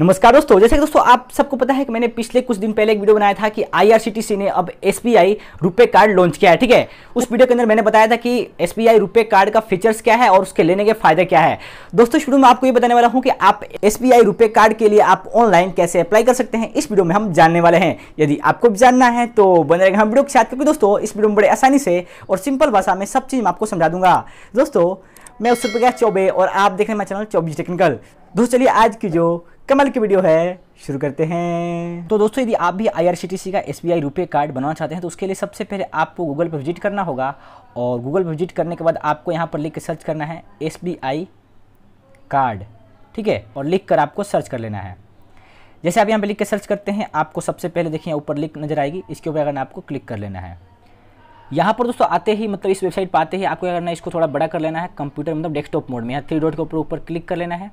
नमस्कार दोस्तों जैसे कि दोस्तों आप सबको पता है कि मैंने पिछले कुछ दिन पहले एक वीडियो बनाया था कि आईआरसीटीसी ने अब एस रुपए कार्ड लॉन्च किया है ठीक है उस वीडियो के अंदर मैंने बताया था कि एस रुपए कार्ड का फीचर्स क्या है और उसके लेने के फायदे क्या है दोस्तों शुरू में आपको ये बताने वाला हूँ कि आप एस रुपए कार्ड के लिए आप ऑनलाइन कैसे अप्लाई कर सकते हैं इस वीडियो में हम जानने वाले हैं यदि आपको भी जानना है तो बने रहेगा हम वीडियो के साथ क्योंकि दोस्तों इस वीडियो में बड़े आसानी से और सिंपल भाषा में सब चीज़ मैं आपको समझा दूंगा दोस्तों मैं उस प्रकाश चौबे और आप देख रहे हैं मेरा चैनल चौबीस टेक्निकल दोस्तों चलिए आज की जो कमल की वीडियो है शुरू करते हैं तो दोस्तों यदि आप भी आईआरसीटीसी का एस बी रुपये कार्ड बनवाना चाहते हैं तो उसके लिए सबसे पहले आपको गूगल पर विजिट करना होगा और गूगल पर विजिट करने के बाद आपको यहाँ पर लिख के सर्च करना है एस कार्ड ठीक है और लिख कर आपको सर्च कर लेना है जैसे आप यहाँ पर लिख के सर्च करते हैं आपको सबसे पहले देखिए ऊपर लिख नजर आएगी इसके ऊपर अगर आपको क्लिक कर लेना है यहाँ पर दोस्तों आते ही मतलब इस वेबसाइट पर आते ही आपको क्या करना है इसको थोड़ा बड़ा कर लेना है कंप्यूटर मतलब डेस्कटॉप मोड में यहाँ थ्री डॉट के ऊपर ऊपर क्लिक कर लेना है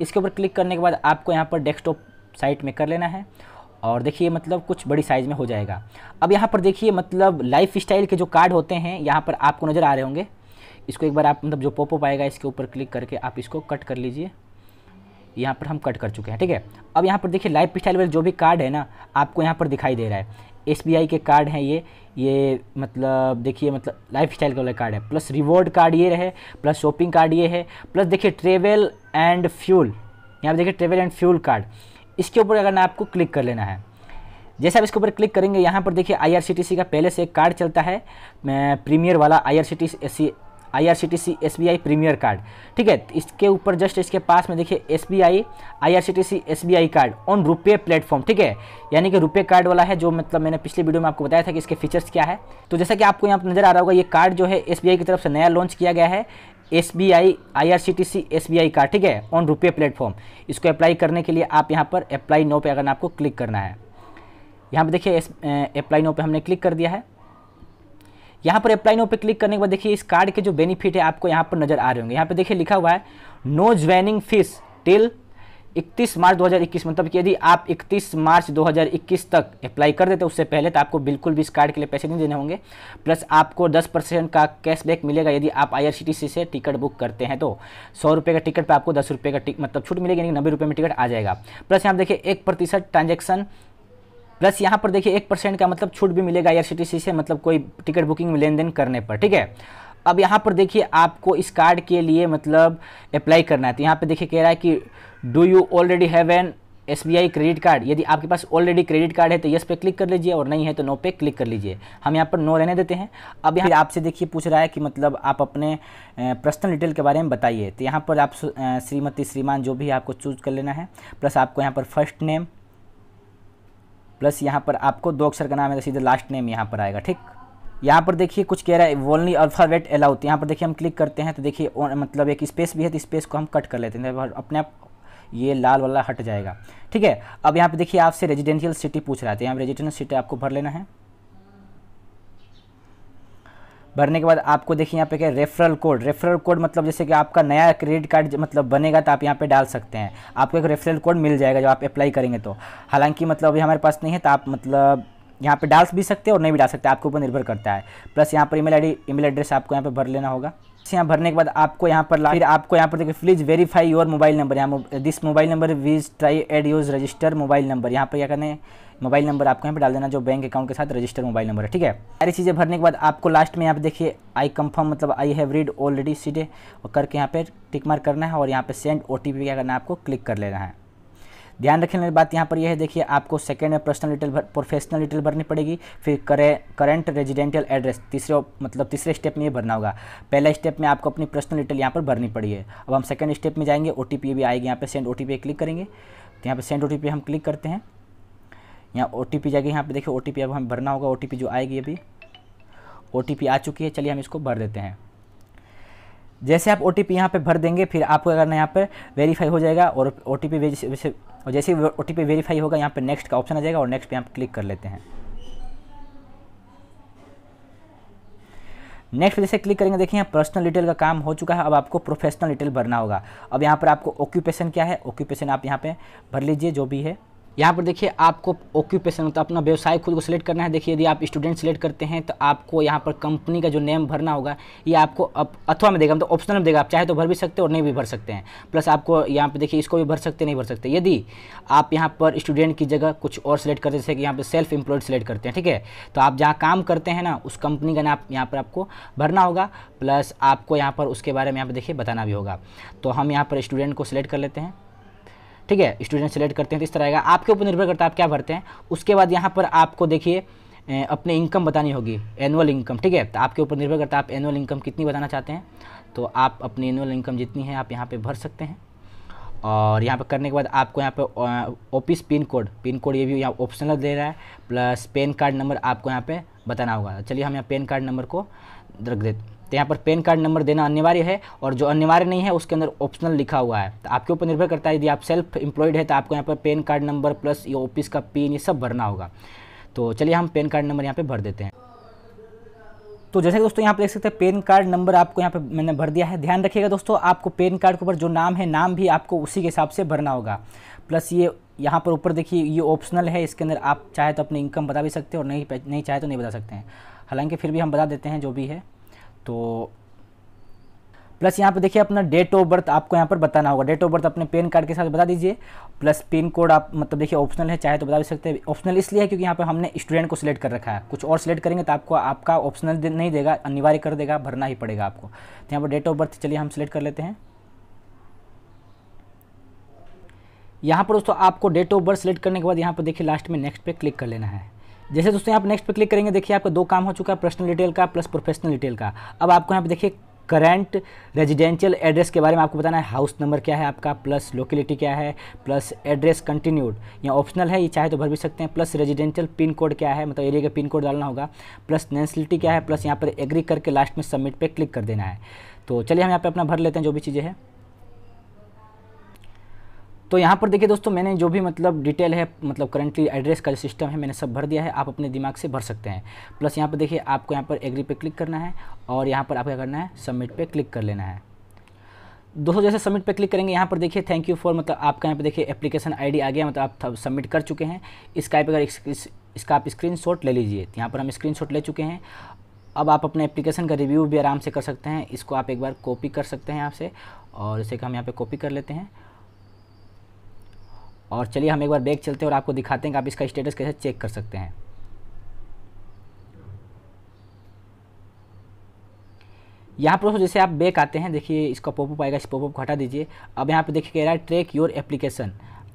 इसके ऊपर क्लिक करने के बाद आपको यहाँ पर डेस्कटॉप साइट में कर लेना है और देखिए मतलब कुछ बड़ी साइज़ में हो जाएगा अब यहाँ पर देखिए मतलब लाइफ स्टाइल के जो कार्ड होते हैं यहाँ पर आपको नज़र आ रहे होंगे इसको एक बार आप मतलब जो पोपो पाएगा इसके ऊपर क्लिक करके आप इसको कट कर लीजिए यहाँ पर हम कट कर चुके हैं ठीक है अब यहाँ पर देखिए लाइफ स्टाइल वाले जो भी कार्ड है ना आपको यहाँ पर दिखाई दे रहा है एस के कार्ड हैं ये ये मतलब देखिए मतलब लाइफ स्टाइल का वाला कार्ड है प्लस रिवॉर्ड कार्ड ये रहे प्लस शॉपिंग कार्ड ये है प्लस देखिए ट्रेवल एंड फ्यूल यहाँ पर देखिए ट्रेवल एंड फ्यूल कार्ड इसके ऊपर अगर ना आपको क्लिक कर लेना है जैसे आप इसके ऊपर क्लिक करेंगे यहाँ पर देखिए सी का पहले से एक कार्ड चलता है प्रीमियर वाला C I R C T C S B I premier card ठीक है इसके ऊपर जस्ट इसके पास में देखिए S B I I R C T C S B I card on RuPay platform ठीक है यानी कि रुपये कार्ड वाला है जो मतलब मैंने पिछले वीडियो में आपको बताया था कि इसके फीचर्स क्या है तो जैसा कि आपको यहाँ पर नजर आ रहा होगा ये कार्ड जो है एस बी आई की तरफ से नया लॉन्च किया गया है S B I I R C T C S B I card ठीक है ऑन रुपये प्लेटफॉर्म इसको अप्लाई करने के लिए आप यहाँ पर अप्लाई नो पे अगर आपको क्लिक करना है यहाँ पर देखिए अप्लाई नो पे हमने क्लिक कर दिया है यहाँ पर अप्लाई नो पर क्लिक करने के बाद देखिए इस कार्ड के जो बेनिफिट है आपको यहाँ पर नजर आ रहे होंगे यहाँ पर देखिए लिखा हुआ है no joining fee till 31 March 2021 मतलब कि यदि आप 31 मार्च 2021 तक अप्लाई कर देते उससे पहले तो आपको बिल्कुल भी इस कार्ड के लिए पैसे नहीं देने होंगे प्लस आपको 10 परसेंट का कैशबैक मिलेगा यदि आप आईआरसीटीसी से टिकट बुक करते हैं तो सौ रुपये का टिकट पे आपको दस रुपये का मतलब छूट मिलेगी यानी नब्बे रुपये में टिकट आ जाएगा प्लस यहाँ देखिए एक प्रतिशत ट्रांजेक्शन प्लस यहाँ पर देखिए एक परसेंट का मतलब छूट भी मिलेगा आई से मतलब कोई टिकट बुकिंग में लेन देन करने पर ठीक है अब यहाँ पर देखिए आपको इस कार्ड के लिए मतलब अप्लाई करना है तो यहाँ पर देखिए कह रहा है कि do you already have an S B I credit card यदि आपके पास ऑलरेडी क्रेडिट कार्ड है तो येस पे क्लिक कर लीजिए और नहीं है तो नो पे क्लिक कर लीजिए हम यहाँ पर नो रहने देते हैं अब यहाँ आपसे देखिए पूछ रहा है कि मतलब आप अपने पर्सनल डिटेल के बारे में बताइए तो यहाँ पर आप श्रीमती श्रीमान जो भी आपको चूज कर लेना है प्लस आपको यहाँ पर फर्स्ट नेम प्लस यहाँ पर आपको दो अक्षर का नाम है तो सीधे लास्ट नेम यहाँ पर आएगा ठीक यहाँ पर देखिए कुछ कह रहा है वोनली अल्फ़ावेट अलाउथ यहाँ पर देखिए हम क्लिक करते हैं तो देखिए मतलब एक स्पेस भी है तो स्पेस को हम कट कर लेते हैं तो अपने आप ये लाल वाला हट जाएगा ठीक है अब यहाँ पर देखिए आपसे रेजिडेंशियल सिटी पूछ रहा था तो यहाँ पर रेजिडेंशियल सिटी आपको भर लेना है भरने के बाद आपको देखिए यहाँ पे क्या रेफरल कोड रेफरल कोड मतलब जैसे कि आपका नया क्रेडिट कार्ड मतलब बनेगा तो आप यहाँ पे डाल सकते हैं आपको एक रेफरल कोड मिल जाएगा जब आप अप्लाई करेंगे तो हालांकि मतलब अभी हमारे पास नहीं है तो आप मतलब यहाँ पे डाल भी सकते हैं और नहीं भी डाल सकते आपके ऊपर निर्भर करता है प्लस यहाँ पर ई मेल आई एड्रेस आपको यहाँ पर भर लेना होगा यहाँ भरने के बाद आपको यहाँ पर फिर आपको यहाँ पर देखिए please verify your mobile number यहाँ this mobile number was tried used register mobile number यहाँ पर क्या करना है मोबाइल नंबर आपको यहाँ पर डाल देना जो बैंक अकाउंट के साथ रजिस्टर मोबाइल नंबर है ठीक है सारी चीज़ें भरने के बाद आपको लास्ट में यहाँ पे देखिए आई कंफर्म मतलब आई हैव रीड ऑलरेडी और करके यहाँ पे टिक मार करना है और यहाँ पे सेंड ओ क्या करना है आपको क्लिक कर लेना है ध्यान रखने बात यहाँ पर यह है देखिए आपको सेकेंड में पर्सनल डिटेल भर प्रोफेशनल डिटेल भरनी पड़ेगी फिर करे करंट रेजिडेंशियल एड्रेस तीसरे मतलब तीसरे स्टेप में ये भरना होगा पहले स्टेप में आपको अपनी पर्सनल डिटेल यहाँ पर भरनी पड़ी है अब हम सेकेंड स्टेप में जाएंगे ओ भी आएगी यहाँ पर सेंड ओ क्लिक करेंगे तो यहाँ पर सेंड ओ हम क्लिक करते हैं यहाँ ओ टी जाएगी यहाँ पे देखिए ओ अब हमें भरना होगा ओ जो आएगी अभी ओ आ चुकी है चलिए हम इसको भर देते हैं जैसे आप ओ टी पी यहाँ पर भर देंगे फिर आपको अगर यहाँ पर वेरीफाई हो जाएगा और ओ टी पी जैसे और जैसे ही ओ टी पी वेरीफाई होगा यहाँ पर नेक्स्ट का ऑप्शन आ जाएगा और नेक्स्ट पर आप क्लिक कर लेते हैं नेक्स्ट जैसे क्लिक करेंगे देखिए यहाँ पर्सनल डिटेल का काम हो चुका है अब आपको प्रोफेशनल डिटेल भरना होगा अब यहाँ पर आपको ऑक्यूपेशन क्या है ऑक्यूपेशन आप यहाँ पे भर लीजिए जो भी है यहाँ पर देखिए आपको ऑक्यूपेशन मतलब अपना व्यवसाय खुद को सिलेक्ट करना है देखिए यदि आप स्टूडेंट सिलेक्ट करते हैं तो आपको यहाँ पर कंपनी का जो नेम भरना होगा ये आपको अप, अथवा में देगा मतलब ऑप्शनल में देगा आप चाहे तो भर भी सकते और नहीं भी भर सकते हैं प्लस आपको यहाँ पर देखिए इसको भी भर सकते नहीं भर सकते यदि आप यहाँ पर स्टूडेंट की जगह कुछ और सिलेक्ट करते जैसे कि यहाँ पर सेल्फ एम्प्लॉयड सिलेक्ट करते हैं ठीक है तो आप जहाँ काम करते हैं ना उस कंपनी का नाम यहाँ पर आपको भरना होगा प्लस आपको यहाँ पर उसके बारे में यहाँ पर देखिए बताना भी होगा तो हम यहाँ पर स्टूडेंट को सिलेक्ट कर लेते हैं ठीक है स्टूडेंट सेलेक्ट करते हैं तो इस तरह आएगा आपके ऊपर निर्भर करता है आप क्या भरते हैं उसके बाद यहाँ पर आपको देखिए अपने इनकम बतानी होगी एनुअल इनकम ठीक है तो आपके ऊपर निर्भर करता है आप एनुअल इनकम कितनी बताना चाहते हैं तो आप अपनी एनुअल इनकम जितनी है आप यहाँ पर भर सकते हैं और यहाँ पर करने के बाद आपको यहाँ पर office pin code pin code ये भी यहाँ ऑप्शनल दे रहा है प्लस पेन कार्ड नंबर आपको यहाँ पर बताना होगा चलिए हम यहाँ पेन कार्ड नंबर को रख देते तो यहाँ पर पेन कार्ड नंबर देना अनिवार्य है और जो अनिवार्य नहीं है उसके अंदर ऑप्शनल लिखा हुआ है तो आपके ऊपर निर्भर करता है यदि आप सेल्फ एम्प्लॉयड है तो आपको यहाँ पर पेन कार्ड नंबर प्लस ये ऑफिस का पिन ये सब भरना होगा तो चलिए हम पेन कार्ड नंबर यहाँ पर भर देते हैं तो जैसे दोस्तों यहाँ पर देख सकते हैं पेन कार्ड नंबर आपको यहाँ पे मैंने भर दिया है ध्यान रखिएगा दोस्तों आपको पेन कार्ड के ऊपर जो नाम है नाम भी आपको उसी के हिसाब से भरना होगा प्लस ये यहाँ पर ऊपर देखिए ये ऑप्शनल है इसके अंदर आप चाहे तो अपनी इनकम बता भी सकते हैं और नहीं नहीं चाहे तो नहीं बता सकते हैं हालांकि फिर भी हम बता देते हैं जो भी है तो प्लस यहाँ पे देखिए अपना डेट ऑफ बर्थ आपको यहाँ पर बताना होगा डेट ऑफ बर्थ अपने पेन कार्ड के साथ बता दीजिए प्लस पिन कोड आप मतलब देखिए ऑप्शनल है चाहे तो बता भी सकते हैं ऑप्शनल इसलिए है क्योंकि यहाँ पर हमने स्टूडेंट को सिलेक्ट कर रखा है कुछ और सिलेक्ट करेंगे तो आपको आपका ऑप्शनल दे, नहीं देगा अनिवार्य कर देगा भरना ही पड़ेगा आपको तो यहाँ पर डेट ऑफ बर्थ चलिए हम सिलेक्ट कर लेते हैं यहाँ पर दोस्तों आपको डेट ऑफ बर्थ सिलेक्ट करने के बाद यहाँ पर देखिए लास्ट में नेक्स्ट पर क्लिक कर लेना है जैसे दोस्तों यहाँ नेक्स्ट पे क्लिक करेंगे देखिए आपका दो काम हो चुका है पर्सनल डिटेल का प्लस प्रोफेशनल डिटेल का अब आपको यहाँ पे देखिए करंट रेजिडेंशियल एड्रेस के बारे में आपको बताना है हाउस नंबर क्या है आपका प्लस लोकेलिटी क्या है प्लस एड्रेस कंटिन्यूड या ऑप्शनल है ये चाहे तो भर भी सकते हैं प्लस रेजिडेंशियल पिन कोड क्या है मतलब एरिया का पिन कोड डालना होगा प्लस नेंसिलिटी क्या है प्लस यहाँ पर एग्री करके लास्ट में सबमिट पर क्लिक कर देना है तो चलिए हम यहाँ पर अपना भर लेते हैं जो भी चीज़ें हैं तो यहाँ पर देखिए दोस्तों मैंने जो भी मतलब डिटेल है मतलब करंटली एड्रेस का जो सिस्टम है मैंने सब भर दिया है आप अपने दिमाग से भर सकते हैं प्लस यहाँ पर देखिए आपको यहाँ पर एग्री पे क्लिक करना है और यहाँ पर आपको क्या करना है सबमिट पे क्लिक कर लेना है दोस्तों जैसे सबमिट पे क्लिक करेंगे यहाँ पर देखिए थैंक यू फॉर मतलब आपका यहाँ पर देखिए एप्लीकेशन आई आ गया मतलब आप सबमिट कर चुके हैं इसका अगर इसका आप स्क्रीन ले लीजिए तो यहाँ पर हम स्क्रीन ले चुके हैं अब आप अपने एप्लीकेशन का रिव्यू भी आराम से कर सकते हैं इसको आप एक बार कॉपी कर सकते हैं यहाँ से और इसे हम यहाँ पर कॉपी कर लेते हैं और चलिए हम एक बार बैग चलते हैं और आपको दिखाते हैं कि आप इसका स्टेटस कैसे चेक कर सकते हैं यहाँ पर जैसे आप बैक आते हैं देखिए इसका पॉपअप आएगा इस पॉपअप हटा दीजिए अब यहाँ पे देखिए कह रहा है ट्रैक योर एप्लीकेशन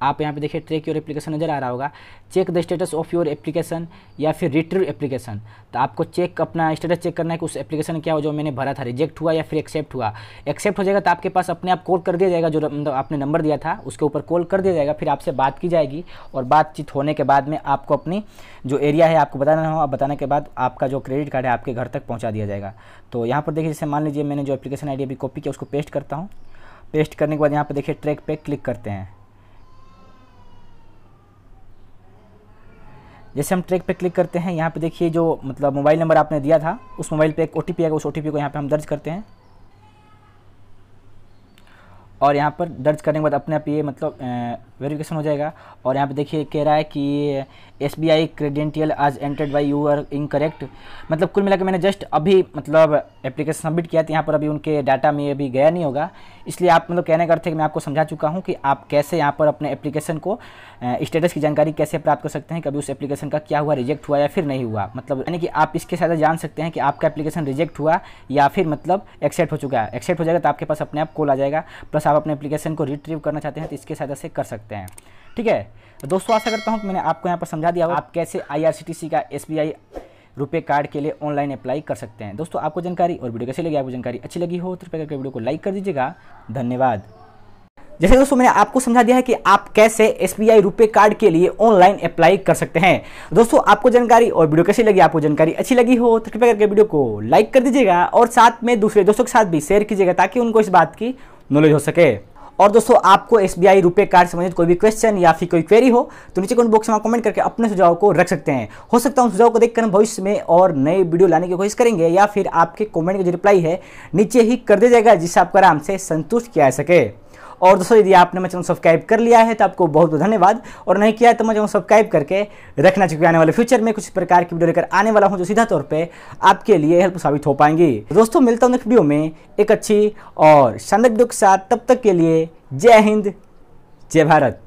आप यहाँ पे देखिए ट्रेक योर एप्लीकेशन नज़र आ रहा होगा check the status of your application या फिर रिट्रीव एप्लीकेशन तो आपको चेक अपना स्टेटस चेक करना है कि उस एप्लीकेशन क्या हो जो मैंने भरा था रिजेक्ट हुआ या फिर एक्सेप्ट हुआ एक्सेप्ट हो जाएगा तो आपके पास अपने आप कॉल कर दिया जाएगा जो मतलब आपने नंबर दिया था उसके ऊपर कॉल कर दिया जाएगा फिर आपसे बात की जाएगी और बातचीत होने के बाद में आपको अपनी जो एरिया है आपको बताना हो बताने के बाद आपका जो क्रेडिट कार्ड है आपके घर तक पहुँचा दिया जाएगा तो यहाँ पर देखिए जैसे मान लीजिए मैंने जो एप्लीकेशन आई अभी कॉपी किया उसको पेस्ट करता हूँ पेस्ट करने के बाद यहाँ पर देखिए ट्रैक पे क्लिक करते हैं जैसे हम ट्रैक पे क्लिक करते हैं यहाँ पे देखिए जो मतलब मोबाइल नंबर आपने दिया था उस मोबाइल पे एक ओ टी आएगा उस ओ को यहाँ पे हम दर्ज करते हैं और यहाँ पर दर्ज करने के बाद अपने आप ये मतलब वेरिफिकेशन हो जाएगा और यहाँ पे देखिए कह रहा है कि S B I credential as entered by you are incorrect मतलब कुल मिला मैंने जस्ट अभी मतलब एप्लीकेशन सबमिट किया था यहाँ पर अभी उनके डाटा में अभी गया नहीं होगा इसलिए आप मतलब कहने का अर्थ है कि मैं आपको समझा चुका हूँ कि आप कैसे यहाँ पर अपने एप्लीकेशन को स्टेटस की जानकारी कैसे प्राप्त कर सकते हैं कभी उस एप्लीकेशन का क्या हुआ रिजेक्ट हुआ या फिर नहीं हुआ मतलब यानी कि आप इसके साथ जान सकते हैं कि आपका एप्लीकेशन रिजेक्ट हुआ या फिर मतलब एक्सेप्ट हो चुका है एक्सेप्ट हो जाएगा तो आपके पास अपने आप कॉल आ जाएगा प्लस आप अपने एप्लीकेशन को रिट्रीव करना चाहते हैं तो इसके साथ से कर सकते हैं सकते हैं ठीक है दोस्तों आशा करता हूँ कि मैंने आपको यहाँ पर समझा दिया होगा आप कैसे आई का एस रुपए कार्ड के लिए ऑनलाइन अप्लाई कर सकते हैं दोस्तों आपको जानकारी और वीडियो कैसी लगी आपको जानकारी अच्छी लगी हो तो कृपया करके वीडियो को लाइक कर दीजिएगा धन्यवाद जैसे दोस्तों मैंने आपको समझा दिया है कि आप कैसे एस बी आई रुपये कार्ड के लिए ऑनलाइन अप्लाई कर सकते हैं दोस्तों आपको जानकारी और वीडियो कैसी लगी आपको जानकारी अच्छी लगी हो तो कृपया करके वीडियो को लाइक कर दीजिएगा और साथ में दूसरे दोस्तों के साथ भी शेयर कीजिएगा ताकि उनको इस बात की नॉलेज हो सके और दोस्तों आपको एस बी आई रुपये कार्ड संबंधित कोई भी क्वेश्चन या फिर कोई क्वेरी हो तो नीचे कमेंट बॉक्स में कमेंट करके अपने सुझाव को रख सकते हैं हो सकता है उन सुझाव को देखकर हम भविष्य में और नए वीडियो लाने की कोशिश करेंगे या फिर आपके कॉमेंट का जो रिप्लाई है नीचे ही कर दिया जाएगा जिससे आपको आराम से संतुष्ट किया जा सके और दोस्तों यदि आपने मेरे चैनल सब्सक्राइब कर लिया है तो आपको बहुत बहुत धन्यवाद और नहीं किया है तो मैं चैनल सब्सक्राइब करके रखना चाहिए आने वाले फ्यूचर में कुछ प्रकार की वीडियो लेकर आने वाला हूँ जो सीधा तौर पर आपके लिए हेल्प साबित हो पाएंगी तो दोस्तों मिलता हूँ नेक्स्ट वीडियो में एक अच्छी और शानदार वीडियो के साथ तब तक के लिए जय हिंद जय भारत